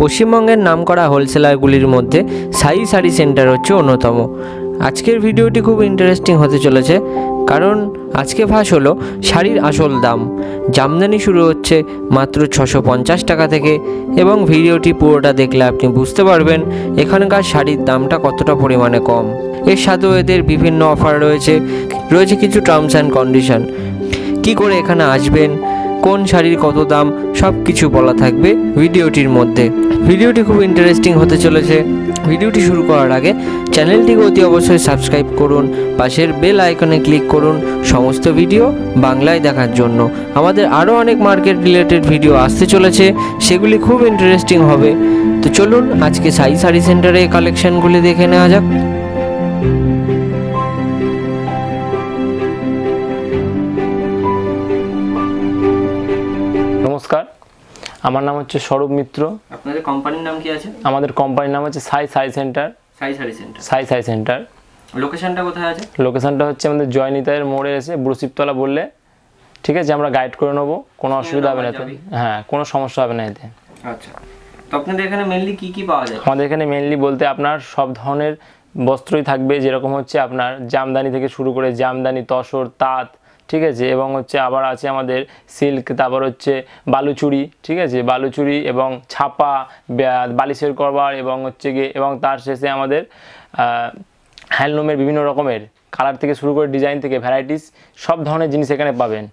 পশ্চিমবঙ্গের নামকরা হোলসেলারগুলির মধ্যে সাই শাড়ি সেন্টার হচ্ছে অন্যতম আজকের ভিডিওটি খুব ইন্টারেস্টিং হতে চলেছে কারণ আজকে ভাস হলো শাড়ির আসল দাম জামদানি শুরু হচ্ছে মাত্র ছশো পঞ্চাশ টাকা থেকে এবং ভিডিওটি পুরোটা দেখলে আপনি বুঝতে পারবেন এখানকার শাড়ির দামটা কতটা পরিমাণে কম এর সাথেও এদের বিভিন্ন অফার রয়েছে রয়েছে কিছু টার্মস অ্যান্ড কন্ডিশন কী করে এখানে আসবেন কোন শাড়ির কত দাম সব কিছু বলা থাকবে ভিডিওটির মধ্যে ভিডিওটি খুব ইন্টারেস্টিং হতে চলেছে ভিডিওটি শুরু করার আগে চ্যানেলটিকে অতি অবশ্যই সাবস্ক্রাইব করুন পাশের বেল আইকনে ক্লিক করুন সমস্ত ভিডিও বাংলায় দেখার জন্য আমাদের আরও অনেক মার্কেট রিলেটেড ভিডিও আসতে চলেছে সেগুলি খুব ইন্টারেস্টিং হবে তো চলুন আজকে সাই শাড়ি সেন্টারে কালেকশানগুলি দেখে নেওয়া যাক আমার নাম হচ্ছে স্বরূপ মিত্র আপনাদের কোম্পানির নাম কি আছে আমাদের কোম্পানির নাম হচ্ছে সাই সাই সেন্টার সাই সাই সেন্টার সাই সাই সেন্টার লোকেশনটা কোথায় আছে লোকেশনটা হচ্ছে আমাদের জয়নিতায়ের মোড়ে এসে বুড়শিবতলা বললে ঠিক আছে আমরা গাইড করে নেবো কোনো অসুবিধা হবে না এতে হ্যাঁ কোনো সমস্যা হবে না এতে আচ্ছা তো আপনাদের এখানে মেনলি কি কি পাওয়া যায় আমাদের এখানে মেনলি বলতে আপনার সব ধরনের বস্ত্রই থাকবে যেরকম হচ্ছে আপনার জামদানি থেকে শুরু করে জামদানি তসর তাঁত ঠিক আছে এবং হচ্ছে আবার আছে আমাদের সিল্ক তারপর হচ্ছে বালুচুরি ঠিক আছে বালুচুরি এবং ছাপা বালিশের করবার এবং হচ্ছে গিয়ে এবং তার শেষে আমাদের হ্যান্ডলুমের বিভিন্ন রকমের কালার থেকে শুরু করে ডিজাইন থেকে ভ্যারাইটিস সব ধরনের জিনিস এখানে পাবেন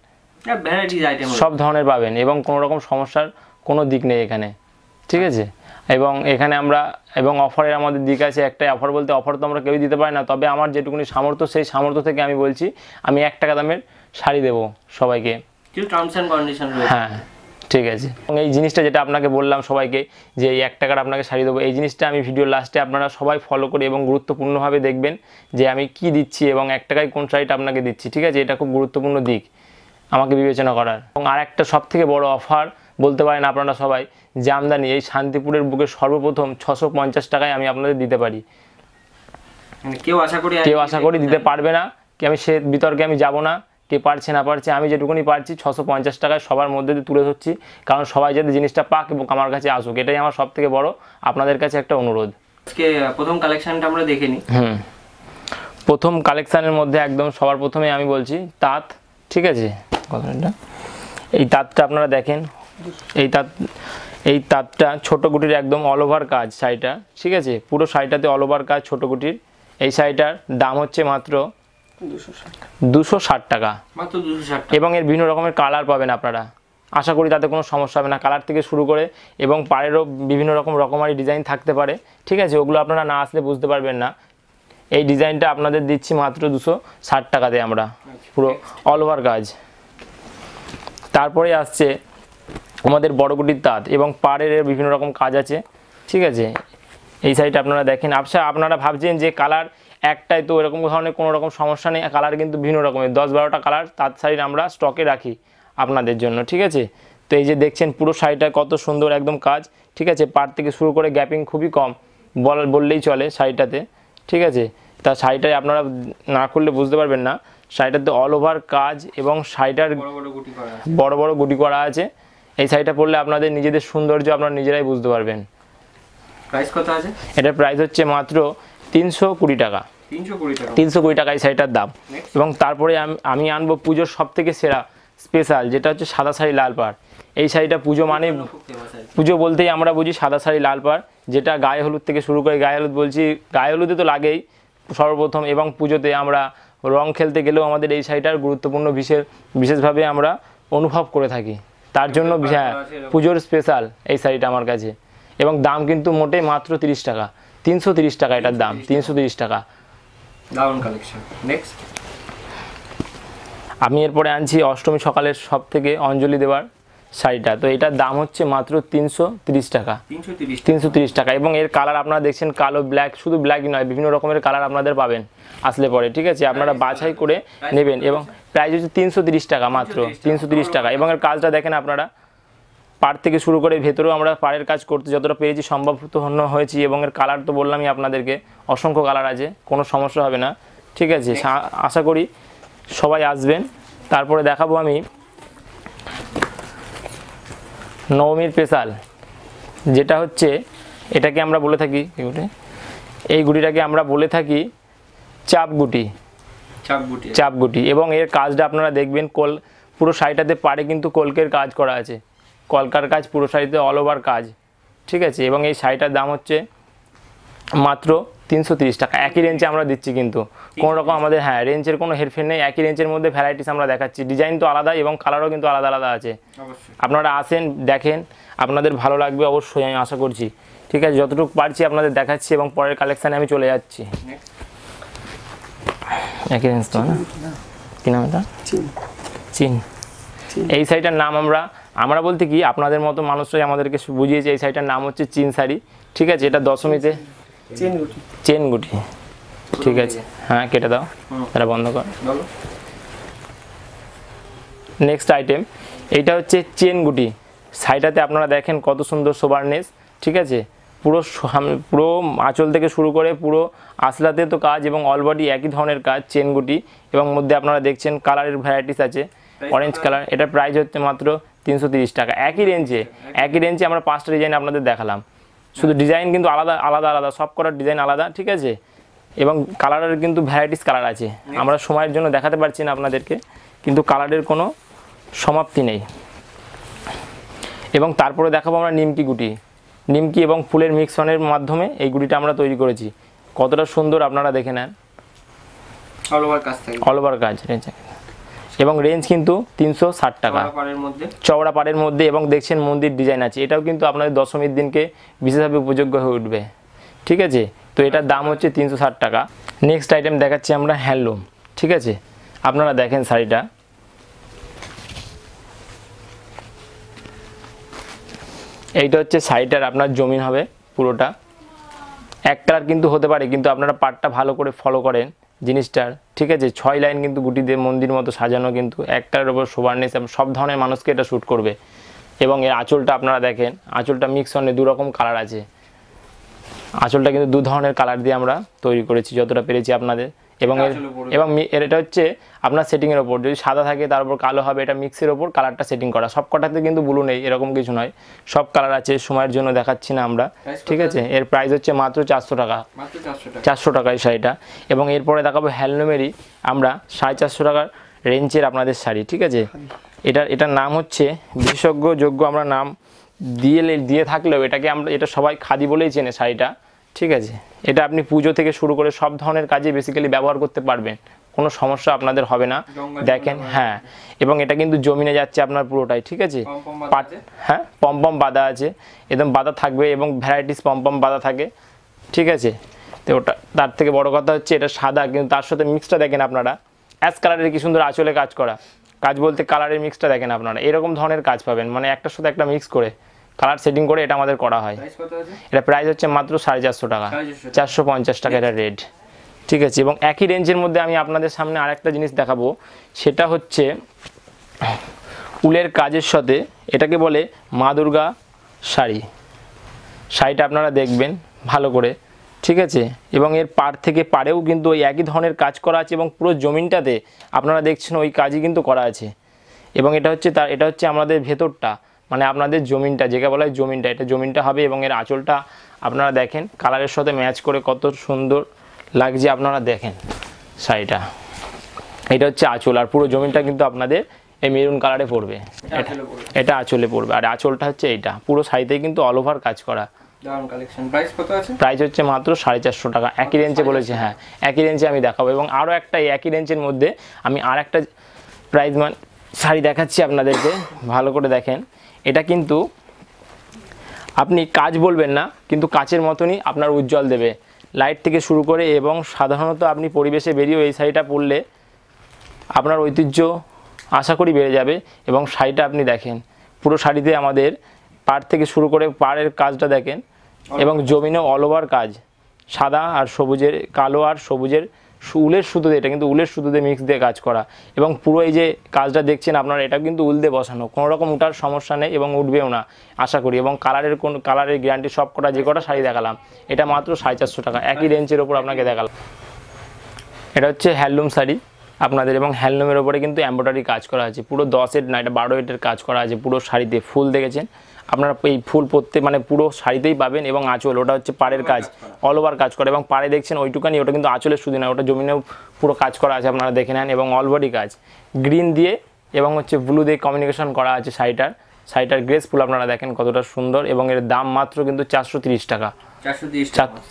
হ্যাঁ, সব ধরনের পাবেন এবং কোনো রকম সমস্যার কোনো দিক নেই এখানে ঠিক আচ্ছা। আছে এবং এখানে আমরা এবং অফারের আমাদের দিক আছে একটাই অফার বলতে অফার তো আমরা কেউই দিতে পারি না তবে আমার যেটুকুনি সামর্থ্য সেই সামর্থ্য থেকে আমি বলছি আমি এক টাকা দামের শাড়ি দেবো সবাইকে হ্যাঁ ঠিক আছে এই জিনিসটা যেটা আপনাকে বললাম সবাইকে যে এই এক টাকার আপনাকে শাড়ি দেবো এই জিনিসটা আমি ভিডিও লাস্টে আপনারা সবাই ফলো করে এবং গুরুত্বপূর্ণভাবে দেখবেন যে আমি কি দিচ্ছি এবং এক টাকায় কোন শাড়িটা আপনাকে দিচ্ছি ঠিক আছে এটা খুব গুরুত্বপূর্ণ দিক আমাকে বিবেচনা করার এবং আর একটা সবথেকে বড় অফার বলতে পারেন আপনারা সবাই যে আমদানি এই শান্তিপুরের বুকে সর্বপ্রথম ছশো পঞ্চাশ টাকায় আমি আপনাদের দিতে পারি মানে কেউ আশা করি কেউ আশা করি দিতে পারবে না কি আমি সে বিতর্কে আমি যাব না কে পারছে না পারছে আমি যেটুকুনি পারছি ছশো পঞ্চাশ টাকায় সবার মধ্যে দিয়ে তুলে ধরছি কারণ সবাই যাতে জিনিসটা পাক এবং আমার কাছে আসুক এটাই আমার সব থেকে বড় আপনাদের কাছে একটা অনুরোধ আজকে প্রথম কালেকশনটা আমরা দেখে নিই হুম প্রথম কালেকশানের মধ্যে একদম সবার প্রথমে আমি বলছি তাঁত ঠিক আছে কথাটা এই তাঁতটা আপনারা দেখেন এই তাঁত এই তাঁতটা ছোটো গুটির একদম অল ওভার কাজ শাড়িটা ঠিক আছে পুরো শাড়িটাতে অল ওভার কাজ ছোটো গুটির এই শাড়িটার দাম হচ্ছে মাত্র দুশো ষাট টাকা এবং এর বিভিন্ন রকমের কালার পাবেন আপনারা আশা করি তাতে কোনো সমস্যা হবে না কালার থেকে শুরু করে এবং পাড়েরও বিভিন্ন রকম রকমারি ডিজাইন থাকতে পারে ঠিক আছে ওগুলো আপনারা না আসলে বুঝতে পারবেন না এই ডিজাইনটা আপনাদের দিচ্ছি মাত্র দুশো ষাট টাকাতে আমরা আচ্ছা, পুরো অল ওভার কাজ তারপরে আসছে আমাদের বড়গুটির তাঁত এবং পাড়ের বিভিন্ন রকম কাজ আছে ঠিক আছে এই সাইডটা আপনারা দেখেন আপসা আচ্ছা, আপনারা ভাবছেন যে কালার একটাই তো এরকম ধরনের কোনো রকম সমস্যা নেই কালার কিন্তু ভিন্ন রকমের দশ বারোটা কালার তার শাড়ির আমরা স্টকে রাখি আপনাদের জন্য ঠিক আছে তো এই যে দেখছেন পুরো শাড়িটা কত সুন্দর একদম কাজ ঠিক আছে পার থেকে শুরু করে গ্যাপিং খুবই কম বল বললেই চলে শাড়িটাতে ঠিক আছে তা শাড়িটাই আপনারা না করলে বুঝতে পারবেন না শাড়িটাতে অল ওভার কাজ এবং শাড়িটার বড় বড় গুটি করা আছে এই শাড়িটা পরলে আপনাদের নিজেদের সৌন্দর্য আপনারা নিজেরাই বুঝতে পারবেন প্রাইস কত আছে এটার প্রাইস হচ্ছে মাত্র তিনশো কুড়ি টাকা তিনশো কুড়ি টাকা এই শাড়িটার দাম এবং তারপরে আমি আনবো পুজোর সব থেকে সেরা স্পেশাল যেটা হচ্ছে সাদা শাড়ি লাল পাড় এই শাড়িটা পুজো মানে পুজো বলতেই আমরা বুঝি সাদা শাড়ি লাল পাড় যেটা গায়ে হলুদ থেকে শুরু করে গায়ে হলুদ বলছি গায়ে হলুদে তো লাগেই সর্বপ্রথম এবং পুজোতে আমরা রং খেলতে গেলেও আমাদের এই শাড়িটার গুরুত্বপূর্ণ বিশেষ বিশেষভাবে আমরা অনুভব করে থাকি তার জন্য হ্যাঁ পুজোর স্পেশাল এই শাড়িটা আমার কাছে এবং দাম কিন্তু মোটে মাত্র তিরিশ টাকা তিনশো তিরিশ টাকা এটার দাম তিনশো তিরিশ টাকা দারুণ কালেকশন নেক্সট আমি এরপরে আনছি অষ্টমী সকালের সব থেকে অঞ্জলি দেওয়ার শাড়িটা তো এটার দাম হচ্ছে মাত্র তিনশো টাকা তিনশো তিরিশ টাকা এবং এর কালার আপনারা দেখছেন কালো ব্ল্যাক শুধু ব্ল্যাকই নয় বিভিন্ন রকমের কালার আপনাদের পাবেন আসলে পরে ঠিক আছে আপনারা বাছাই করে নেবেন এবং প্রাইস হচ্ছে তিনশো টাকা মাত্র তিনশো টাকা এবং এর কাজটা দেখেন আপনারা পাড় থেকে শুরু করে ভেতরেও আমরা পাড়ের কাজ করতে যতটা পেরেছি সম্ভবপূর্ণ হয়েছি এবং এর কালার তো বললামই আপনাদেরকে অসংখ্য কালার আছে কোনো সমস্যা হবে না ঠিক আছে আশা করি সবাই আসবেন তারপরে দেখাবো আমি নবমীর পেশাল যেটা হচ্ছে এটাকে আমরা বলে থাকি এই গুটিটাকে আমরা বলে থাকি চাপ গুটি চাপ গুটি এবং এর কাজটা আপনারা দেখবেন কল পুরো শাড়িটাতে পাড়ে কিন্তু কলকের কাজ করা আছে কলকার কাজ পুরো শাড়িতে অল ওভার কাজ ঠিক আছে এবং এই শাড়িটার দাম হচ্ছে মাত্র তিনশো টাকা একই রেঞ্জে আমরা দিচ্ছি কিন্তু কোনো রকম আমাদের হ্যাঁ রেঞ্জের কোনো হেরফের নেই একই রেঞ্জের মধ্যে ভ্যারাইটিস আমরা দেখাচ্ছি ডিজাইন তো আলাদা এবং কালারও কিন্তু আলাদা আলাদা আছে আপনারা আসেন দেখেন আপনাদের ভালো লাগবে অবশ্যই আমি আশা করছি ঠিক আছে যতটুকু পারছি আপনাদের দেখাচ্ছি এবং পরের কালেকশানে আমি চলে যাচ্ছি একই রেঞ্জ তো না কী নাম এটা চিন এই শাড়িটার নাম আমরা আমরা বলতে কি আপনাদের মতো মানুষরাই আমাদেরকে বুঝিয়েছে এই শাড়িটার নাম হচ্ছে চিন শাড়ি ঠিক আছে এটা দশমীতে চেন গুটি ঠিক আছে হ্যাঁ কেটে দাও এটা বন্ধ কর নেক্সট আইটেম এইটা হচ্ছে চেন গুটি শাড়িটাতে আপনারা দেখেন কত সুন্দর সোবারনেস ঠিক আছে পুরো পুরো আঁচল থেকে শুরু করে পুরো আসলাতে তো কাজ এবং অলবডি একই ধরনের কাজ চেন গুটি এবং মধ্যে আপনারা দেখছেন কালারের ভ্যারাইটিস আছে অরেঞ্জ কালার এটা প্রাইস হচ্ছে মাত্র তিনশো টাকা একই রেঞ্জে একই রেঞ্জে আমরা পাঁচটা ডিজাইন আপনাদের দেখালাম শুধু ডিজাইন আচ্ছা। কিন্তু আলাদা আলাদা আলাদা সব করার ডিজাইন আলাদা ঠিক আছে এবং কালারের কিন্তু ভ্যারাইটিস কালার আছে আমরা সময়ের জন্য দেখাতে পারছি না আপনাদেরকে কিন্তু কালারের কোনো সমাপ্তি নেই এবং তারপরে দেখাবো আমরা নিমকি গুটি নিমকি এবং ফুলের মিক্সনের মাধ্যমে এই গুটিটা আমরা তৈরি করেছি কতটা সুন্দর আপনারা দেখে নেন অল ওভার কাজ অল ওভার কাজ এবং রেঞ্জ কিন্তু তিনশো ষাট টাকা চওড়া পাড়ের মধ্যে এবং দেখছেন মন্দির ডিজাইন আছে এটাও কিন্তু আপনাদের দশমীর দিনকে বিশেষভাবে উপযোগ্য হয়ে উঠবে ঠিক আছে তো এটার দাম হচ্ছে তিনশো ষাট টাকা নেক্সট আইটেম দেখাচ্ছি আমরা হ্যান্ডলুম ঠিক আছে আপনারা দেখেন শাড়িটা এইটা হচ্ছে শাড়িটার আপনার জমিন হবে পুরোটা এক কালার কিন্তু হতে পারে কিন্তু আপনারা পাটটা ভালো করে ফলো করেন জিনিসটার ঠিক আছে ছয় লাইন কিন্তু গুটি দিয়ে মন্দির মতো সাজানো কিন্তু একটার ওপর শোভার নেই সব ধরনের মানুষকে এটা শ্যুট করবে এবং এর আঁচলটা আপনারা দেখেন আঁচলটা মিক্স অনে দু রকম কালার আছে আঁচলটা কিন্তু দু ধরনের কালার দিয়ে আমরা তৈরি করেছি যতটা পেরেছি আপনাদের এবং এবং এটা হচ্ছে আপনার সেটিংয়ের ওপর যদি সাদা থাকে তার উপর কালো হবে এটা মিক্সের ওপর কালারটা সেটিং করা সব কটাতে কিন্তু ব্লু নেই এরকম কিছু নয় সব কালার আছে সময়ের জন্য দেখাচ্ছি না আমরা ঠিক আছে এর প্রাইস হচ্ছে মাত্র চারশো টাকা চারশো টাকা এই শাড়িটা এবং এরপরে দেখাবো হ্যান্ডলুমেরই আমরা সাড়ে চারশো টাকার রেঞ্জের আপনাদের শাড়ি ঠিক আছে এটা এটার নাম হচ্ছে বিশেষজ্ঞ যোগ্য আমরা নাম দিয়ে দিয়ে থাকলেও এটাকে আমরা এটা সবাই খাদি বলেই চেনে শাড়িটা ঠিক আছে এটা আপনি পুজো থেকে শুরু করে সব ধরনের কাজে বেসিক্যালি ব্যবহার করতে পারবেন কোনো সমস্যা আপনাদের হবে না দেখেন হ্যাঁ এবং এটা কিন্তু জমিনে যাচ্ছে আপনার পুরোটাই ঠিক আছে হ্যাঁ পম্পম বাদা আছে একদম বাদা থাকবে এবং ভ্যারাইটিস পম্পম বাদা থাকে ঠিক আছে তো ওটা তার থেকে বড় কথা হচ্ছে এটা সাদা কিন্তু তার সাথে মিক্সটা দেখেন আপনারা অ্যাশ কালারের কি সুন্দর আঁচলে কাজ করা কাজ বলতে কালারের মিক্সটা দেখেন আপনারা এরকম ধরনের কাজ পাবেন মানে একটার সাথে একটা মিক্স করে কালার সেটিং করে এটা আমাদের করা হয় এটা প্রাইস হচ্ছে মাত্র সাড়ে চারশো টাকা চারশো পঞ্চাশ টাকা এটা রেড ঠিক আছে এবং একই রেঞ্জের মধ্যে আমি আপনাদের সামনে আরেকটা জিনিস দেখাবো সেটা হচ্ছে উলের কাজের সাথে এটাকে বলে মা দুর্গা শাড়ি শাড়িটা আপনারা দেখবেন ভালো করে ঠিক আছে এবং এর পাড় থেকে পারেও কিন্তু ওই একই ধরনের কাজ করা আছে এবং পুরো জমিনটাতে আপনারা দেখছেন ওই কাজই কিন্তু করা আছে এবং এটা হচ্ছে তার এটা হচ্ছে আমাদের ভেতরটা মানে আপনাদের জমিনটা যেটা বলা হয় জমিনটা এটা জমিনটা হবে এবং এর আঁচলটা আপনারা দেখেন কালারের সাথে ম্যাচ করে কত সুন্দর লাগছে আপনারা দেখেন শাড়িটা এটা হচ্ছে আঁচল আর পুরো জমিনটা কিন্তু আপনাদের এই মেরুন কালারে পড়বে এটা আঁচলে পড়বে আর আঁচলটা হচ্ছে এইটা পুরো শাড়িতে কিন্তু অল ওভার কাজ করা প্রাইস হচ্ছে মাত্র সাড়ে চারশো টাকা একই রেঞ্চে বলেছে হ্যাঁ একই রেঞ্চে আমি দেখাবো এবং আরও একটা একই রেঞ্চের মধ্যে আমি আর একটা প্রাইজ মান শাড়ি দেখাচ্ছি আপনাদেরকে ভালো করে দেখেন এটা কিন্তু আপনি কাজ বলবেন না কিন্তু কাচের মতনই আপনার উজ্জ্বল দেবে লাইট থেকে শুরু করে এবং সাধারণত আপনি পরিবেশে বেরিয়েও এই শাড়িটা পরলে আপনার ঐতিহ্য আশা করি বেড়ে যাবে এবং শাড়িটা আপনি দেখেন পুরো শাড়িতে আমাদের পাড় থেকে শুরু করে পাড়ের কাজটা দেখেন এবং জমিনে অল ওভার কাজ সাদা আর সবুজের কালো আর সবুজের উলের সুতো দিয়ে এটা কিন্তু উলের সুতো দিয়ে মিক্স দিয়ে কাজ করা এবং পুরো এই যে কাজটা দেখছেন আপনারা এটা কিন্তু উল দিয়ে বসানো কোনো রকম উঠার সমস্যা নেই এবং উঠবেও না আশা করি এবং কালারের কোন কালারের গ্যারান্টি সব কটা যে কটা শাড়ি দেখালাম এটা মাত্র সাড়ে চারশো টাকা একই রেঞ্জের ওপর আপনাকে দেখালাম এটা হচ্ছে হ্যান্ডলুম শাড়ি আপনাদের এবং হ্যান্ডলুমের ওপরে কিন্তু এম্ব্রয়ডারি কাজ করা আছে পুরো দশ না এটা বারো এটের কাজ করা আছে পুরো শাড়িতে ফুল দেখেছেন আপনারা এই ফুল পরতে মানে পুরো শাড়িতেই পাবেন এবং আঁচল ওটা হচ্ছে পাড়ের কাজ অল ওভার কাজ করে এবং পাড়ে দেখছেন ওইটুকানি ওটা কিন্তু আঁচলের শুধু না ওটা জমিনেও পুরো কাজ করা আছে আপনারা দেখে নেন এবং অল কাজ গ্রিন দিয়ে এবং হচ্ছে ব্লু দিয়ে কমিউনিকেশন করা আছে শাড়িটার শাড়িটার গ্রেসফুল আপনারা দেখেন কতটা সুন্দর এবং এর দাম মাত্র কিন্তু চারশো তিরিশ টাকা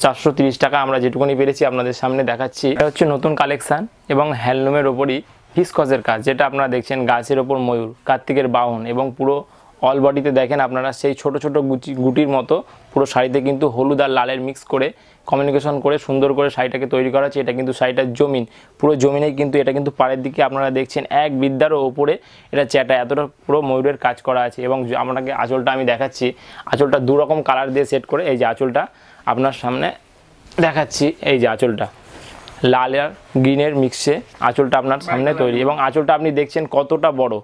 চারশো তিরিশ টাকা আমরা যেটুকুনি পেরেছি আপনাদের সামনে দেখাচ্ছি এটা হচ্ছে নতুন কালেকশান এবং হ্যান্ডলুমের ওপরই ফিসকজের কাজ যেটা আপনারা দেখছেন গাছের ওপর ময়ূর কার্তিকের বাহন এবং পুরো অল বডিতে দেখেন আপনারা সেই ছোট ছোট গুচি গুটির মতো পুরো শাড়িতে কিন্তু হলুদ আর লালের মিক্স করে কমিউনিকেশন করে সুন্দর করে শাড়িটাকে তৈরি করা হচ্ছে এটা কিন্তু শাড়িটার জমিন পুরো জমিনে কিন্তু এটা কিন্তু পাড়ের দিকে আপনারা দেখছেন এক বিদ্যারও ওপরে এটা চ্যাটা এতটা পুরো ময়ূরের কাজ করা আছে এবং আপনাকে আঁচলটা আমি দেখাচ্ছি আঁচলটা দুরকম কালার দিয়ে সেট করে এই যে আঁচলটা আপনার সামনে দেখাচ্ছি এই যে আঁচলটা লাল আর গ্রিনের মিক্সে আঁচলটা আপনার সামনে তৈরি এবং আঁচলটা আপনি দেখছেন কতটা বড়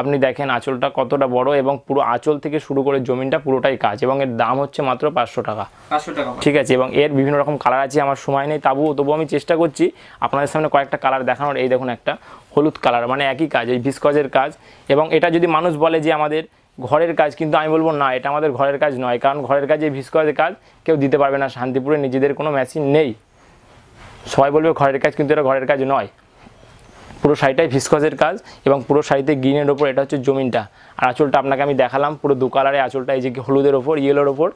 আপনি দেখেন আঁচলটা কতটা বড় এবং পুরো আঁচল থেকে শুরু করে জমিনটা পুরোটাই কাজ এবং এর দাম হচ্ছে মাত্র পাঁচশো টাকা পাঁচশো টাকা ঠিক আছে এবং এর বিভিন্ন রকম কালার আছে আমার সময় নেই তাবুও তবুও আমি চেষ্টা করছি আপনাদের সামনে কয়েকটা কালার দেখানোর এই দেখুন একটা হলুদ কালার মানে একই কাজ এই ভিসকজের কাজ এবং এটা যদি মানুষ বলে যে আমাদের ঘরের কাজ কিন্তু আমি বলবো না এটা আমাদের ঘরের কাজ নয় কারণ ঘরের কাজ এই ভিসকজের কাজ কেউ দিতে পারবে না শান্তিপুরে নিজেদের কোনো মেশিন নেই সবাই বলবে ঘরের কাজ কিন্তু এটা ঘরের কাজ নয় পুরো শাড়িটাই ভিসকসের কাজ এবং পুরো শাড়িতে গ্রিনের ওপর এটা হচ্ছে জমিনটা আর আঁচলটা আপনাকে আমি দেখালাম পুরো দু কালারে আঁচলটা এই যে হলুদের ওপর ইয়েলোর ওপর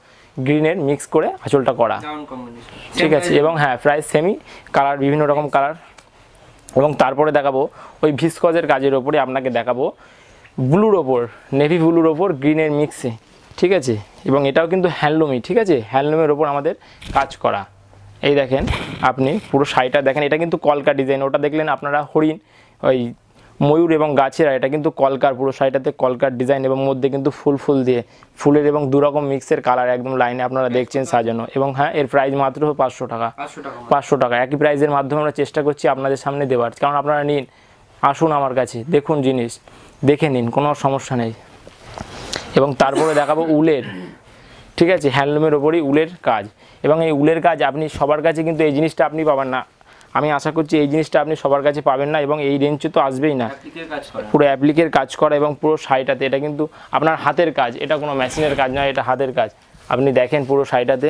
গ্রিনের মিক্স করে আঁচলটা করা ঠিক আছে এবং হ্যাঁ প্রায় সেমি কালার বিভিন্ন রকম কালার এবং তারপরে দেখাবো ওই ভিসকজের কাজের ওপরে আপনাকে দেখাবো ব্লুর ওপর নেভি ব্লুর ওপর গ্রিনের মিক্সে ঠিক আছে এবং এটাও কিন্তু হ্যান্ডলুমই ঠিক আছে হ্যান্ডলুমের ওপর আমাদের কাজ করা এই দেখেন আপনি পুরো শাড়িটা দেখেন এটা কিন্তু কলকা ডিজাইন ওটা দেখলেন আপনারা হরিণ ওই ময়ূর এবং গাছের এটা কিন্তু কলকার পুরো সাইডটাতে কলকার ডিজাইন এবং মধ্যে কিন্তু ফুল ফুল দিয়ে ফুলের এবং দুরকম মিক্সের কালার একদম লাইনে আপনারা দেখছেন সাজানো এবং হ্যাঁ এর প্রাইস মাত্র পাঁচশো টাকা পাঁচশো টাকা একই প্রাইজের মাধ্যমে আমরা চেষ্টা করছি আপনাদের সামনে দেওয়ার কারণ আপনারা নিন আসুন আমার কাছে দেখুন জিনিস দেখে নিন কোনো সমস্যা নেই এবং তারপরে দেখাবো উলের ঠিক আছে হ্যান্ডলুমের ওপরই উলের কাজ এবং এই উলের কাজ আপনি সবার কাছে কিন্তু এই জিনিসটা আপনি পাবেন না আমি আশা করছি এই জিনিসটা আপনি সবার কাছে পাবেন না এবং এই রেঞ্জে তো আসবেই না পুরো অ্যাপ্লিকের কাজ করা এবং পুরো শাড়িটাতে এটা কিন্তু আপনার হাতের কাজ এটা কোনো মেশিনের কাজ নয় এটা হাতের কাজ আপনি দেখেন পুরো শাড়িটাতে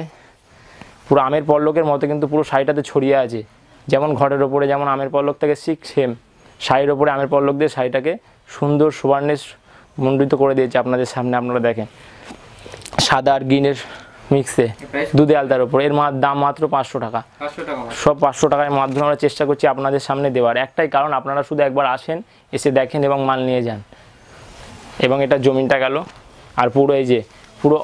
পুরো আমের পল্লকের মতো কিন্তু পুরো শাড়িটাতে ছড়িয়ে আছে যেমন ঘরের ওপরে যেমন আমের পল্লক থেকে সিক সেম শাড়ির ওপরে আমের পল্লক দিয়ে শাড়িটাকে সুন্দর সুবর্ণের মণ্ডিত করে দিয়েছে আপনাদের সামনে আপনারা দেখেন সাদা আর গ্রিনের মিক্সে দুধে আলতার উপর এর দাম মাত্র পাঁচশো টাকা সব পাঁচশো টাকার মাধ্যমে আমরা চেষ্টা করছি আপনাদের সামনে দেওয়ার একটাই কারণ আপনারা শুধু একবার আসেন এসে দেখেন এবং মাল নিয়ে যান এবং এটা জমিনটা গেল আর পুরো এই যে পুরো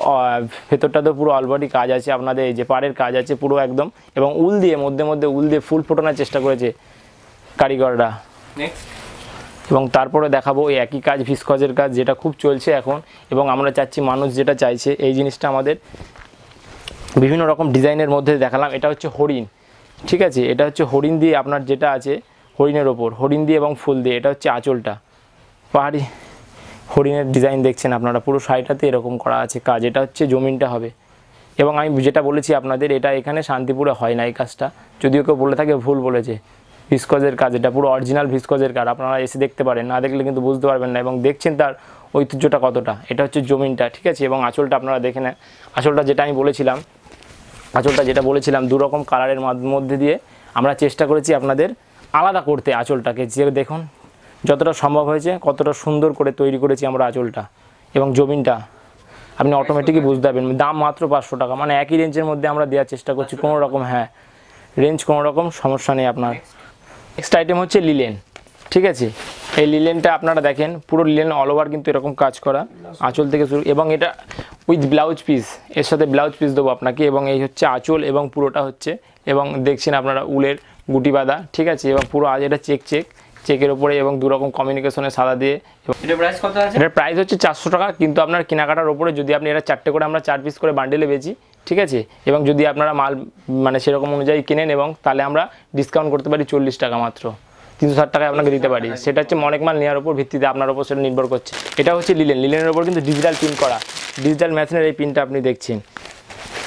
ভেতরটা তো পুরো অলরেডি কাজ আছে আপনাদের এই যে পাড়ের কাজ আছে পুরো একদম এবং উল দিয়ে মধ্যে মধ্যে উল দিয়ে ফুল ফোটানোর চেষ্টা করেছে কারিগররা এবং তারপরে দেখাবো ওই একই কাজ ভিসকজের কাজ যেটা খুব চলছে এখন এবং আমরা চাচ্ছি মানুষ যেটা চাইছে এই জিনিসটা আমাদের বিভিন্ন রকম ডিজাইনের মধ্যে দেখালাম এটা হচ্ছে হরিণ ঠিক আছে এটা হচ্ছে হরিণ দিয়ে আপনার যেটা আছে হরিণের ওপর হরিণ দিয়ে এবং ফুল দিয়ে এটা হচ্ছে আঁচলটা পাহাড়ি হরিণের ডিজাইন দেখছেন আপনারা পুরো শাড়িটাতে এরকম করা আছে কাজ এটা হচ্ছে জমিনটা হবে এবং আমি যেটা বলেছি আপনাদের এটা এখানে শান্তিপুরে হয় না এই কাজটা যদিও কেউ বলে থাকে ভুল বলেছে ভিসকজের কাজ এটা পুরো অরিজিনাল ভিসকজের কাজ আপনারা এসে দেখতে পারেন না দেখলে কিন্তু বুঝতে পারবেন না এবং দেখছেন তার ঐতিহ্যটা কতটা এটা হচ্ছে জমিনটা ঠিক আছে এবং আঁচলটা আপনারা দেখে নেন আঁচলটা যেটা আমি বলেছিলাম আঁচলটা যেটা বলেছিলাম দুরকম কালারের মধ্যে দিয়ে আমরা চেষ্টা করেছি আপনাদের আলাদা করতে আঁচলটাকে যে দেখুন যতটা সম্ভব হয়েছে কতটা সুন্দর করে তৈরি করেছি আমরা আঁচলটা এবং জমিনটা আপনি অটোমেটিকই বুঝতে পারবেন দাম মাত্র পাঁচশো টাকা মানে একই রেঞ্জের মধ্যে আমরা দেওয়ার চেষ্টা করছি কোনো রকম হ্যাঁ রেঞ্জ কোনো রকম সমস্যা নেই আপনার নেক্সট আইটেম হচ্ছে লিলেন ঠিক আছে এই লিলেনটা আপনারা দেখেন পুরো লিলেন অল ওভার কিন্তু এরকম কাজ করা আঁচল থেকে শুরু এবং এটা উইথ ব্লাউজ পিস এর সাথে ব্লাউজ পিস দেবো আপনাকে এবং এই হচ্ছে আঁচল এবং পুরোটা হচ্ছে এবং দেখছেন আপনারা উলের গুটি বাঁধা ঠিক আছে এবং পুরো আজ এটা চেক চেক চেকের ওপরে এবং দুরকম কমিউনিকেশনে সাদা দিয়ে এটার প্রাইস হচ্ছে চারশো টাকা কিন্তু আপনার কেনাকাটার ওপরে যদি আপনি এটা চারটে করে আমরা চার পিস করে বান্ডেলে বেচি ঠিক আছে এবং যদি আপনারা মাল মানে সেরকম অনুযায়ী কেনেন এবং তাহলে আমরা ডিসকাউন্ট করতে পারি চল্লিশ টাকা মাত্র তিনশো ষাট টাকায় আপনাকে দিতে পারি সেটা হচ্ছে অনেক মাল নেওয়ার উপর ভিত্তিতে আপনার উপর সেটা নির্ভর করছে এটা হচ্ছে লিলেন লিলেনের উপর কিন্তু ডিজিটাল প্রিন্ট করা ডিজিটাল মেশিনের এই প্রিন্টটা আপনি দেখছেন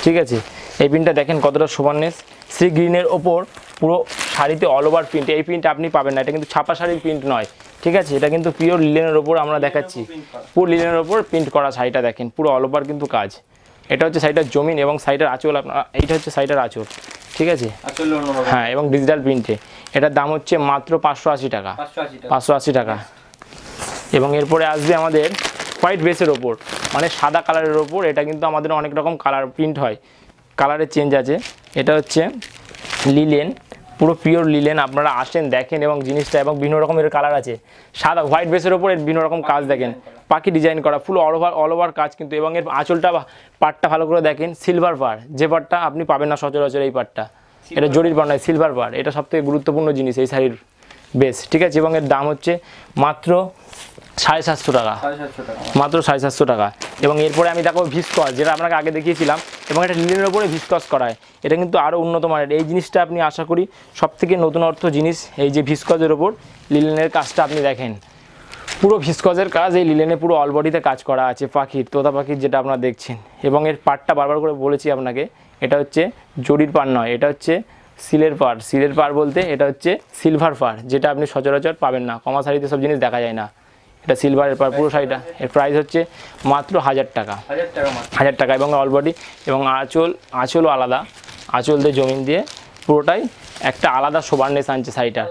ঠিক আছে এই প্রিন্টটা দেখেন কতটা সুবর্ণেস সি গ্রিনের ওপর পুরো শাড়িতে অল ওভার প্রিন্ট এই প্রিন্ট আপনি পাবেন না এটা কিন্তু ছাপা শাড়ির প্রিন্ট নয় ঠিক আছে এটা কিন্তু পিওর লিলেনের ওপর আমরা দেখাচ্ছি পুরো লিলেনের ওপর প্রিন্ট করা শাড়িটা দেখেন পুরো অল ওভার কিন্তু কাজ এটা হচ্ছে শাড়িটার জমিন এবং সাইটার আঁচল আপনার এইটা হচ্ছে শাড়িটার আঁচল ঠিক আছে হ্যাঁ এবং ডিজিটাল প্রিন্টে এটার দাম হচ্ছে মাত্র পাঁচশো আশি টাকা পাঁচশো আশি টাকা এবং এরপরে আসবে আমাদের হোয়াইট বেসের ওপর মানে সাদা কালারের ওপর এটা কিন্তু আমাদের অনেক রকম কালার প্রিন্ট হয় কালারের চেঞ্জ আছে এটা হচ্ছে লিলেন পুরো পিওর লিলেন আপনারা আসেন দেখেন এবং জিনিসটা এবং বিভিন্ন রকমের কালার আছে সাদা হোয়াইট বেসের ওপর এর বিভিন্ন রকম কাজ দেখেন পাখি ডিজাইন করা ফুল অল ওভার অল ওভার কাজ কিন্তু এবং এর আঁচলটা পাটটা ভালো করে দেখেন সিলভার পার যে পাটটা আপনি পাবেন না সচরাচর এই পাটটা এটা জরির বার নয় সিলভার বার এটা সবথেকে গুরুত্বপূর্ণ জিনিস এই শাড়ির বেশ ঠিক আছে এবং এর দাম হচ্ছে মাত্র সাড়ে সাতশো টাকা মাত্র সাড়ে সাতশো টাকা এবং এরপরে আমি দেখো ভিসকস যেটা আপনাকে আগে দেখিয়েছিলাম এবং এটা লিনের ওপরে ভিসকস করায় এটা কিন্তু আরও উন্নত মানের এই জিনিসটা আপনি আশা করি সবথেকে নতুন অর্থ জিনিস এই যে ভিসকজের ওপর লিলেনের কাজটা আপনি দেখেন পুরো ভিসকজের কাজ এই লিলেনে পুরো অলবডিতে কাজ করা আছে পাখির তোতা পাখির যেটা আপনারা দেখছেন এবং এর পাটটা বারবার করে বলেছি আপনাকে এটা হচ্ছে জরির পার নয় এটা হচ্ছে সিলের পার সিলের পার বলতে এটা হচ্ছে সিলভার পার যেটা আপনি সচরাচর পাবেন না কমা শাড়িতে সব জিনিস দেখা যায় না এটা সিলভারের পার পুরো শাড়িটা এর প্রাইস হচ্ছে মাত্র হাজার টাকা হাজার টাকা এবং অলবডি এবং আঁচল আঁচলও আলাদা আঁচল দিয়ে জমিন দিয়ে পুরোটাই একটা আলাদা সোবারনেস আনছে শাড়িটা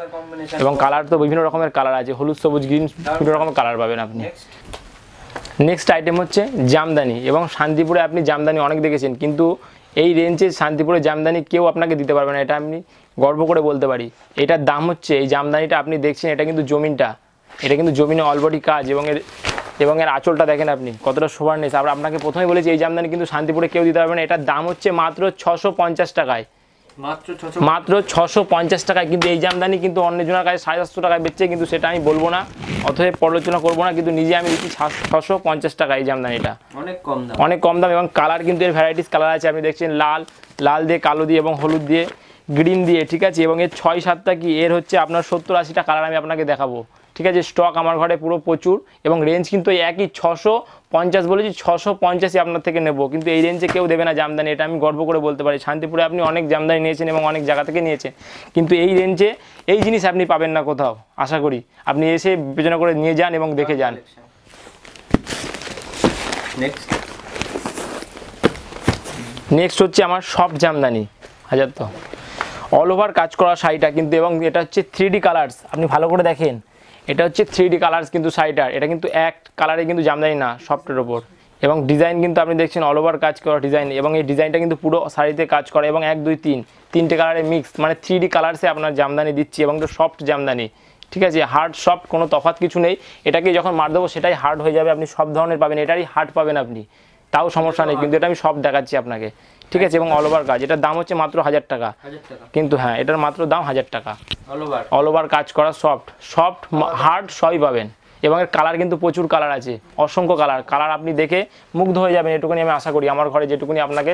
এবং কালার তো বিভিন্ন রকমের কালার আছে হলুদ সবুজ গ্রিন বিভিন্ন রকমের কালার পাবেন আপনি নেক্সট আইটেম হচ্ছে জামদানি এবং শান্তিপুরে আপনি জামদানি অনেক দেখেছেন কিন্তু এই রেঞ্জের শান্তিপুরের জামদানি কেউ আপনাকে দিতে পারবে না এটা আপনি গর্ব করে বলতে পারি এটার দাম হচ্ছে এই জামদানিটা আপনি দেখছেন এটা কিন্তু জমিনটা এটা কিন্তু জমিনে অলবডি কাজ এবং এর এবং এর আঁচলটা দেখেন আপনি কতটা শোভার নেই আমরা আপনাকে প্রথমে বলেছি এই জামদানি কিন্তু শান্তিপুরে কেউ দিতে পারবে না এটার দাম হচ্ছে মাত্র ছশো টাকায় মাত্র ছশো পঞ্চাশ টাকায় কিন্তু এই জামদানি কিন্তু অন্যজনের কাছে সাড়ে সাতশো টাকায় বেচছে কিন্তু সেটা আমি বলবো না অথবা পর্যালোচনা করবো না কিন্তু নিজে আমি দেখছি ছশো পঞ্চাশ টাকা এই জামদানিটা অনেক কম দাম অনেক কম দাম এবং কালার কিন্তু এর ভ্যারাইটিস কালার আছে আপনি দেখছেন লাল লাল দিয়ে কালো দিয়ে এবং হলুদ দিয়ে গ্রিন দিয়ে ঠিক আছে এবং এর ছয় সাতটা কি এর হচ্ছে আপনার সত্তর আশিটা কালার আমি আপনাকে দেখাবো ঠিক আছে স্টক আমার ঘরে পুরো প্রচুর এবং রেঞ্জ কিন্তু একই ছশো পঞ্চাশ বলেছি ছশো পঞ্চাশই আপনার থেকে নেব কিন্তু এই রেঞ্জে কেউ দেবে না জামদানি এটা আমি গর্ব করে বলতে পারি শান্তিপুরে আপনি অনেক জামদানি নিয়েছেন এবং অনেক জায়গা থেকে নিয়েছেন কিন্তু এই রেঞ্জে এই জিনিস আপনি পাবেন না কোথাও আশা করি আপনি এসে বিবেচনা করে নিয়ে যান এবং দেখে যান নেক্সট হচ্ছে আমার সব জামদানি হাজার তো অল ওভার কাজ করা শাড়িটা কিন্তু এবং এটা হচ্ছে থ্রি কালার্স আপনি ভালো করে দেখেন এটা হচ্ছে থ্রি ডি কালার্স কিন্তু শাড়িটার এটা কিন্তু এক কালারে কিন্তু জামদানি না সফটের ওপর এবং ডিজাইন কিন্তু আপনি দেখছেন অল ওভার কাজ করা ডিজাইন এবং এই ডিজাইনটা কিন্তু পুরো শাড়িতে কাজ করা এবং এক দুই তিন তিনটে কালারে মিক্স মানে থ্রি ডি কালার্সে আপনার জামদানি দিচ্ছি এবং একটু সফট জামদানি ঠিক আছে হার্ড সফট কোনো তফাত কিছু নেই এটাকে যখন মার দেবো সেটাই হার্ড হয়ে যাবে আপনি সব ধরনের পাবেন এটারই হার্ড পাবেন আপনি তাও সমস্যা নেই কিন্তু এটা আমি সব দেখাচ্ছি আপনাকে ঠিক আছে এবং অল ওভার কাজ এটার দাম হচ্ছে মাত্র হাজার টাকা কিন্তু হ্যাঁ এটার মাত্র দাম হাজার টাকা অল ওভার কাজ করা সফট সফট হার্ড সবই পাবেন এবং এর কালার কিন্তু প্রচুর কালার আছে অসংখ্য কালার কালার আপনি দেখে মুগ্ধ হয়ে যাবেন এটুকুনি আমি আশা করি আমার ঘরে যেটুকুনি আপনাকে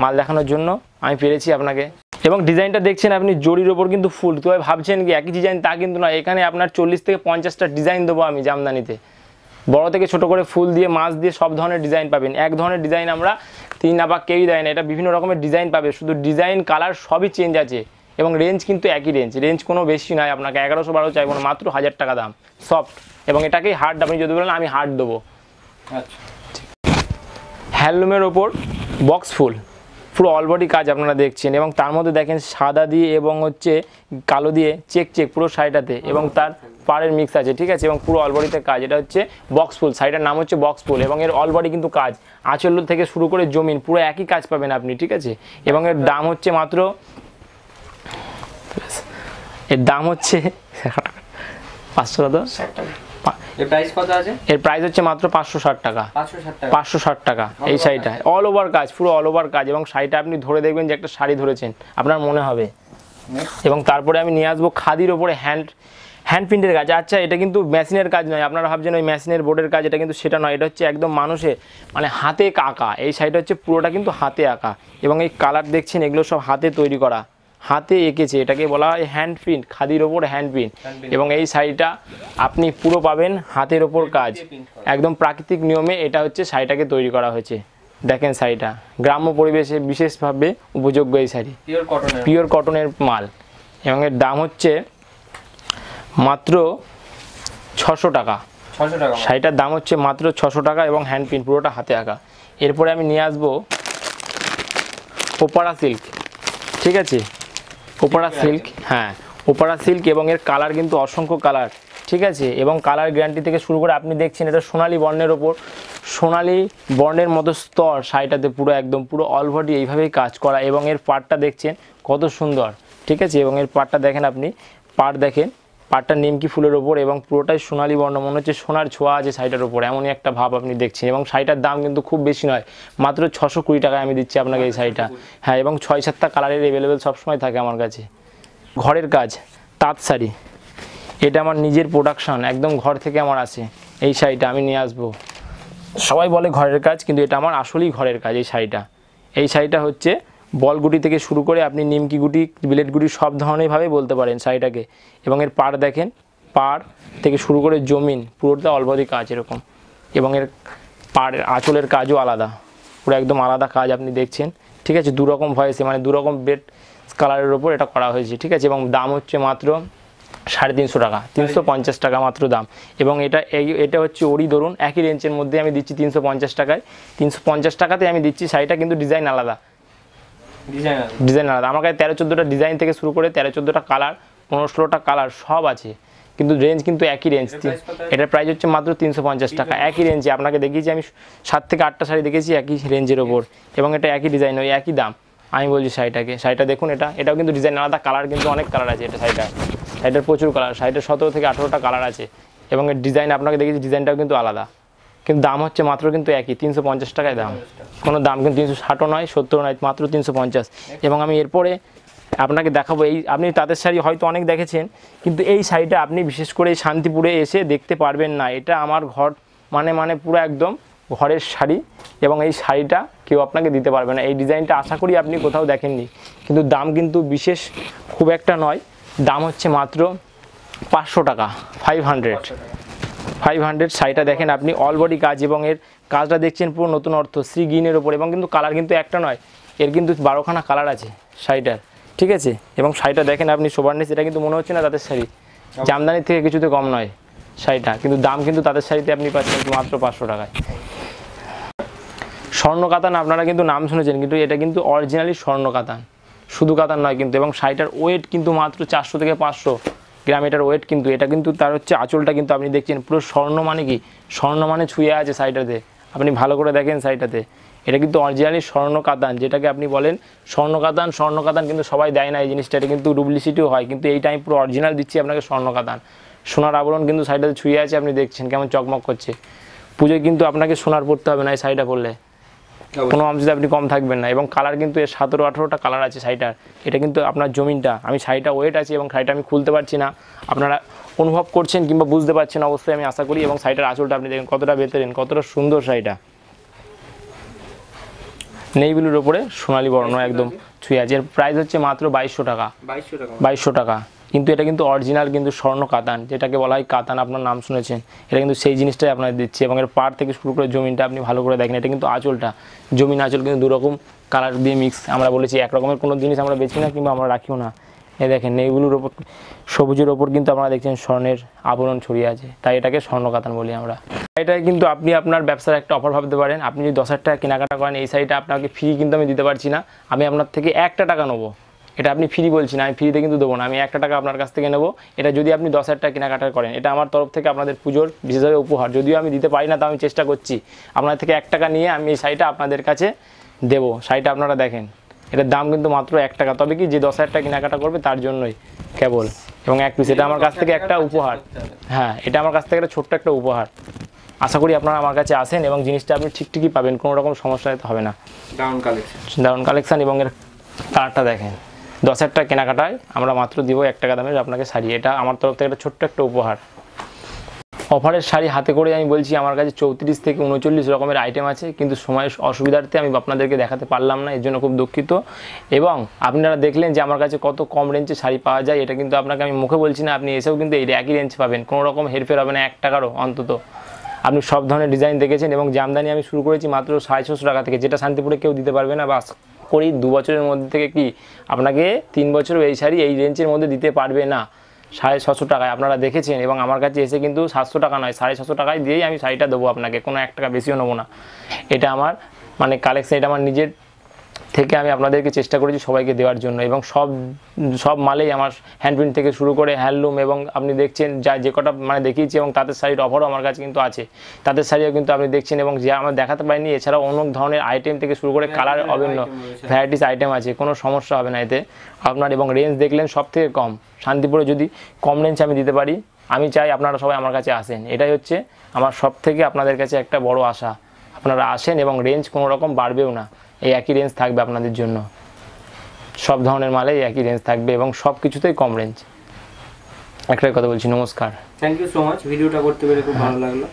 মাল দেখানোর জন্য আমি পেরেছি আপনাকে এবং ডিজাইনটা দেখছেন আপনি জরির ওপর কিন্তু ফুল তো ভাবছেন কি একই ডিজাইন তা কিন্তু না এখানে আপনার চল্লিশ থেকে পঞ্চাশটা ডিজাইন দেবো আমি জামদানিতে বড় থেকে ছোট করে ফুল দিয়ে মাছ দিয়ে সব ধরনের ডিজাইন পাবেন এক ধরনের ডিজাইন আমরা তিন আবার কেউই দেয় না এটা বিভিন্ন রকমের ডিজাইন পাবে শুধু ডিজাইন কালার সবই চেঞ্জ আছে এবং রেঞ্জ কিন্তু একই রেঞ্জ রেঞ্জ কোনো বেশি নয় আপনাকে এগারোশো বারো চাইব না মাত্র হাজার টাকা দাম সফট এবং এটাকেই হার্ড আপনি যদি বলেন আমি হার্ড দেবো আচ্ছা হ্যান্ডলুমের ওপর বক্স ফুল পুরো অলবডি কাজ আপনারা দেখছেন এবং তার মধ্যে দেখেন সাদা দিয়ে এবং হচ্ছে কালো দিয়ে চেক চেক পুরো শাড়িটাতে এবং তার পাড়ের মিক্স আছে ঠিক আছে এবং পুরো অলবডিতে কাজ এটা হচ্ছে বক্স ফুল শাড়িটার নাম হচ্ছে বক্স ফুল এবং এর অলবডি কিন্তু কাজ আঁচল থেকে শুরু করে জমিন পুরো একই কাজ পাবেন আপনি ঠিক আছে এবং এর দাম হচ্ছে মাত্র এর দাম হচ্ছে পাঁচশো টাকা এর প্রাইস হচ্ছে মাত্র পাঁচশো ষাট টাকা পাঁচশো ষাট টাকা এই শাড়িটা অল ওভার কাজ পুরো অল ওভার কাজ এবং শাড়িটা আপনি ধরে দেখবেন যে একটা শাড়ি ধরেছেন আপনার মনে হবে এবং তারপরে আমি নিয়ে আসবো খাদির ওপরে হ্যান্ড হ্যান্ড প্রিন্টের কাজ আচ্ছা এটা কিন্তু মেশিনের কাজ নয় আপনারা ভাবছেন ওই মেশিনের বোর্ডের কাজ এটা কিন্তু সেটা নয় এটা হচ্ছে একদম মানুষের মানে হাতে আঁকা এই শাড়িটা হচ্ছে পুরোটা কিন্তু হাতে আঁকা এবং এই কালার দেখছেন এগুলো সব হাতে তৈরি করা হাতে এঁকেছে এটাকে বলা হয় হ্যান্ড প্রিন্ট খাদির ওপর হ্যান্ড প্রিন্ট এবং এই শাড়িটা আপনি পুরো পাবেন হাতের ওপর কাজ একদম প্রাকৃতিক নিয়মে এটা হচ্ছে শাড়িটাকে তৈরি করা হয়েছে দেখেন শাড়িটা গ্রাম্য পরিবেশে বিশেষভাবে উপযোগ্য এই শাড়ি পিওর কটনের মাল এবং এর দাম হচ্ছে মাত্র ছশো টাকা শাড়িটার দাম হচ্ছে মাত্র ছশো টাকা এবং হ্যান্ড প্রিন্ট পুরোটা হাতে আঁকা এরপরে আমি নিয়ে আসবো ওপারা সিল্ক ঠিক আছে ওপারা সিল্ক হ্যাঁ ওপারা সিল্ক এবং এর কালার কিন্তু অসংখ্য কালার ঠিক আছে এবং কালার গ্যারান্টি থেকে শুরু করে আপনি দেখছেন এটা সোনালি বর্ণের ওপর সোনালি বর্ণের মতো স্তর শাড়িটাতে পুরো একদম পুরো অলভডি এইভাবেই কাজ করা এবং এর পাটটা দেখছেন কত সুন্দর ঠিক আছে এবং এর পাটটা দেখেন আপনি পাট দেখেন পাটটা নিমকি ফুলের ওপর এবং পুরোটাই সোনালি বর্ণ মনে হচ্ছে সোনার ছোঁয়া আছে শাড়িটার ওপর এমনই একটা ভাব আপনি দেখছেন এবং শাড়িটার দাম কিন্তু খুব বেশি নয় মাত্র ছশো কুড়ি টাকায় আমি দিচ্ছি আপনাকে এই শাড়িটা হ্যাঁ এবং ছয় সাতটা কালারের অ্যাভেলেবেল সবসময় থাকে আমার কাছে ঘরের কাজ তাঁত শাড়ি এটা আমার নিজের প্রোডাকশান একদম ঘর থেকে আমার আছে এই শাড়িটা আমি নিয়ে আসবো সবাই বলে ঘরের কাজ কিন্তু এটা আমার আসলেই ঘরের কাজ এই শাড়িটা এই শাড়িটা হচ্ছে বল গুটি থেকে শুরু করে আপনি নিমকি গুটি বিলেট গুটি সব ধরনেরভাবে বলতে পারেন শাড়িটাকে এবং এর পাড় দেখেন পাড় থেকে শুরু করে জমিন পুরোটা অল্পদি কাজ এরকম এবং এর পাড়ের আঁচলের কাজও আলাদা পুরো একদম আলাদা কাজ আপনি দেখছেন ঠিক আছে দুরকম ভয়েসে মানে দুরকম বেড কালারের ওপর এটা করা হয়েছে ঠিক আছে এবং দাম হচ্ছে মাত্র সাড়ে তিনশো টাকা তিনশো পঞ্চাশ টাকা মাত্র দাম এবং এটা এই এটা হচ্ছে ওরি ধরুন একই রেঞ্জের মধ্যে আমি দিচ্ছি তিনশো পঞ্চাশ টাকায় তিনশো পঞ্চাশ টাকাতে আমি দিচ্ছি শাড়িটা কিন্তু ডিজাইন আলাদা ডিজাইন আলাদা আমার কাছে তেরো চোদ্দোটা ডিজাইন থেকে শুরু করে তেরো চোদ্দোটা কালার পনেরো ষোলোটা কালার সব আছে কিন্তু রেঞ্জ কিন্তু একই রেঞ্জ এটার প্রাইস হচ্ছে মাত্র তিনশো পঞ্চাশ টাকা একই রেঞ্জে আপনাকে দেখিয়েছি আমি সাত থেকে আটটা শাড়ি দেখেছি একই রেঞ্জের ওপর এবং এটা একই ডিজাইন ওই একই দাম আমি বলছি শাড়িটাকে শাড়িটা দেখুন এটা এটাও কিন্তু ডিজাইন আলাদা কালার কিন্তু অনেক কালার আছে এটা শাড়িটা শাড়িটার প্রচুর কালার শাড়িটার সতেরো থেকে আঠেরোটা কালার আছে এবং এর ডিজাইন আপনাকে দেখেছি ডিজাইনটাও কিন্তু আলাদা কিন্তু দাম হচ্ছে মাত্র কিন্তু একই তিনশো পঞ্চাশ টাকায় দাম কোনো দাম কিন্তু তিনশো ষাটও নয় সত্তরও নয় মাত্র তিনশো পঞ্চাশ এবং আমি এরপরে আপনাকে দেখাবো এই আপনি তাদের শাড়ি হয়তো অনেক দেখেছেন কিন্তু এই শাড়িটা আপনি বিশেষ করে এই শান্তিপুরে এসে দেখতে পারবেন না এটা আমার ঘর মানে মানে পুরো একদম ঘরের শাড়ি এবং এই শাড়িটা কেউ আপনাকে দিতে পারবে না এই ডিজাইনটা আশা করি আপনি কোথাও দেখেননি কিন্তু দাম কিন্তু বিশেষ খুব একটা নয় দাম হচ্ছে মাত্র পাঁচশো টাকা ফাইভ হান্ড্রেড ফাইভ হান্ড্রেড শাড়িটা দেখেন আপনি অলবডি কাজ এবং এর কাজটা দেখছেন পুরো নতুন অর্থ সি গ্রিনের ওপর এবং কিন্তু কালার কিন্তু একটা নয় এর কিন্তু বারোখানা কালার আছে শাড়িটার ঠিক আছে এবং শাড়িটা দেখেন আপনি সোবারনেস এটা কিন্তু মনে হচ্ছে না তাদের শাড়ি আচ্ছা। জামদানির থেকে কিছুতে কম নয় শাড়িটা কিন্তু দাম কিন্তু তাদের শাড়িতে আপনি পাচ্ছেন মাত্র পাঁচশো টাকায় স্বর্ণকাতান আপনারা কিন্তু নাম শুনেছেন কিন্তু এটা কিন্তু অরিজিনালি স্বর্ণকাতান শুধু কাতান নয় কিন্তু এবং শাড়িটার ওয়েট কিন্তু মাত্র চারশো থেকে পাঁচশো গ্রাম এটার ওয়েট কিন্তু এটা কিন্তু তার হচ্ছে আঁচলটা কিন্তু আপনি দেখছেন পুরো স্বর্ণ মানে কি স্বর্ণ মানে ছুঁয়ে আছে সাইডটাতে আপনি ভালো করে দেখেন সাইডটাতে এটা কিন্তু অরিজিনালি স্বর্ণ কাতান যেটাকে আপনি বলেন স্বর্ণ কাতান স্বর্ণ কাতান কিন্তু সবাই দেয় না এই জিনিসটা এটা কিন্তু ডুপ্লিসিটিও হয় কিন্তু এইটা আমি পুরো অরিজিনাল দিচ্ছি আপনাকে স্বর্ণ কাতান সোনার আবরণ কিন্তু সাইডটাতে ছুঁয়ে আছে আপনি দেখছেন কেমন চকমক করছে পুজোয় কিন্তু আপনাকে সোনার পড়তে হবে না এই শাড়িটা পরলে কোনো অংশে আপনি কম থাকবেন না এবং কালার কিন্তু এর সতেরো আঠেরোটা কালার আছে শাড়িটার এটা কিন্তু আপনার জমিনটা আমি শাড়িটা ওয়েট আছি এবং শাড়িটা আমি খুলতে পারছি না আপনারা অনুভব করছেন কিংবা বুঝতে পারছেন অবশ্যই আমি আশা করি এবং শাড়িটার আঁচলটা আপনি দেখেন কতটা বেতরেন কতটা সুন্দর শাড়িটা নেইবিলুর ওপরে সোনালি বর্ণ একদম ছুঁয়ে আছে এর প্রাইস হচ্ছে মাত্র বাইশশো টাকা বাইশশো টাকা বাইশশো টাকা কিন্তু এটা কিন্তু অরিজিনাল কিন্তু স্বর্ণ কাতান যেটাকে বলা হয় কাতান আপনার নাম শুনেছেন এটা কিন্তু সেই জিনিসটাই আপনার দিচ্ছে এবং এর পাড় থেকে শুরু করে জমিনটা আপনি ভালো করে দেখেন এটা কিন্তু আঁচলটা জমিন আঁচল কিন্তু দুরকম কালার দিয়ে মিক্স আমরা বলেছি একরকমের কোনো জিনিস আমরা বেছি না কিংবা আমরা রাখিও না এই দেখেন এইগুলোর ওপর সবুজের ওপর কিন্তু আপনারা দেখছেন স্বর্ণের আবরণ ছড়িয়ে আছে তাই এটাকে স্বর্ণ কাতান বলি আমরা এটা কিন্তু আপনি আপনার ব্যবসার একটা অফার ভাবতে পারেন আপনি যদি দশ হাজার টাকা কেনাকাটা করেন এই শাড়িটা আপনাকে ফ্রি কিন্তু আমি দিতে পারছি না আমি আপনার থেকে একটা টাকা নেবো এটা আপনি ফ্রি বলছি আমি ফ্রিতে কিন্তু দেবো না আমি একটা টাকা আপনার কাছ থেকে নেবো এটা যদি আপনি দশ হাজার টাকা কেনাকাটা করেন এটা আমার তরফ থেকে আপনাদের পুজোর বিশেষভাবে উপহার যদিও আমি দিতে পারি না তো আমি চেষ্টা করছি আপনার থেকে এক টাকা নিয়ে আমি এই শাড়িটা আপনাদের কাছে দেবো শাড়িটা আপনারা দেখেন এটার দাম কিন্তু মাত্র এক টাকা তবে কি যে দশ হাজার টাকা কেনাকাটা করবে তার জন্যই কেবল এবং এক পিস এটা আমার কাছ থেকে একটা উপহার হ্যাঁ এটা আমার কাছ থেকে একটা ছোট্ট একটা উপহার আশা করি আপনারা আমার কাছে আসেন এবং জিনিসটা আপনি ঠিক ঠিকই পাবেন কোনো রকম সমস্যা হবে না দারুণ কালেকশন দারুন কালেকশন এবং এর কারটা দেখেন দশ হাজার টাকা কেনাকাটায় আমরা মাত্র দিব এক টাকা দামের আপনাকে শাড়ি এটা আমার তরফ থেকে একটা ছোট্ট একটা উপহার অফারের শাড়ি হাতে করে আমি বলছি আমার কাছে চৌত্রিশ থেকে উনচল্লিশ রকমের আইটেম আছে কিন্তু সময়ের অসুবিধার্থে আমি আপনাদেরকে দেখাতে পারলাম না এর জন্য খুব দুঃখিত এবং আপনারা দেখলেন যে আমার কাছে কত কম রেঞ্জে শাড়ি পাওয়া যায় এটা কিন্তু আপনাকে আমি মুখে বলছি না আপনি এসেও কিন্তু এই একই রেঞ্জ পাবেন কোনো রকম হেরফের হবে না এক টাকারও অন্তত আপনি সব ধরনের ডিজাইন দেখেছেন এবং জামদানি আমি শুরু করেছি মাত্র সাড়ে ছশো টাকা থেকে যেটা শান্তিপুরে কেউ দিতে পারবে না বাস করি দু বছরের মধ্যে থেকে কি আপনাকে তিন বছর এই শাড়ি এই রেঞ্জের মধ্যে দিতে পারবে না সাড়ে ছশো টাকায় আপনারা দেখেছেন এবং আমার কাছে এসে কিন্তু সাতশো টাকা নয় সাড়ে ছশো টাকায় দিয়েই আমি শাড়িটা দেবো আপনাকে কোনো এক টাকা বেশিও নেবো না এটা আমার মানে কালেকশন এটা আমার নিজের থেকে আমি আপনাদেরকে চেষ্টা করেছি সবাইকে দেওয়ার জন্য এবং সব সব মালেই আমার হ্যান্ডপ্রিন্ট থেকে শুরু করে হ্যান্ডলুম এবং আপনি দেখছেন যা যে কটা মানে দেখিয়েছি এবং তাদের শাড়ির অফারও আমার কাছে কিন্তু আছে তাদের শাড়িও কিন্তু আপনি দেখছেন এবং যে আমার দেখাতে পারিনি এছাড়াও অনেক ধরনের আইটেম থেকে শুরু করে কালার অভিন্ন ভ্যারাইটিস আইটেম আছে কোনো সমস্যা হবে না এতে আপনার এবং রেঞ্জ দেখলেন সব থেকে কম শান্তিপুরে যদি কম রেঞ্জ আমি দিতে পারি আমি চাই আপনারা সবাই আমার কাছে আসেন এটাই হচ্ছে আমার সব থেকে আপনাদের কাছে একটা বড় আশা আপনারা আসেন এবং রেঞ্জ কোনো রকম বাড়বেও না এই একই রেঞ্জ থাকবে আপনাদের জন্য সব ধরনের মালে একই রেঞ্জ থাকবে এবং সব কিছুতেই কম রেঞ্জ একটাই কথা বলছি নমস্কার থ্যাংক ইউ সো মাচ ভিডিওটা করতে পেরে খুব ভালো লাগলো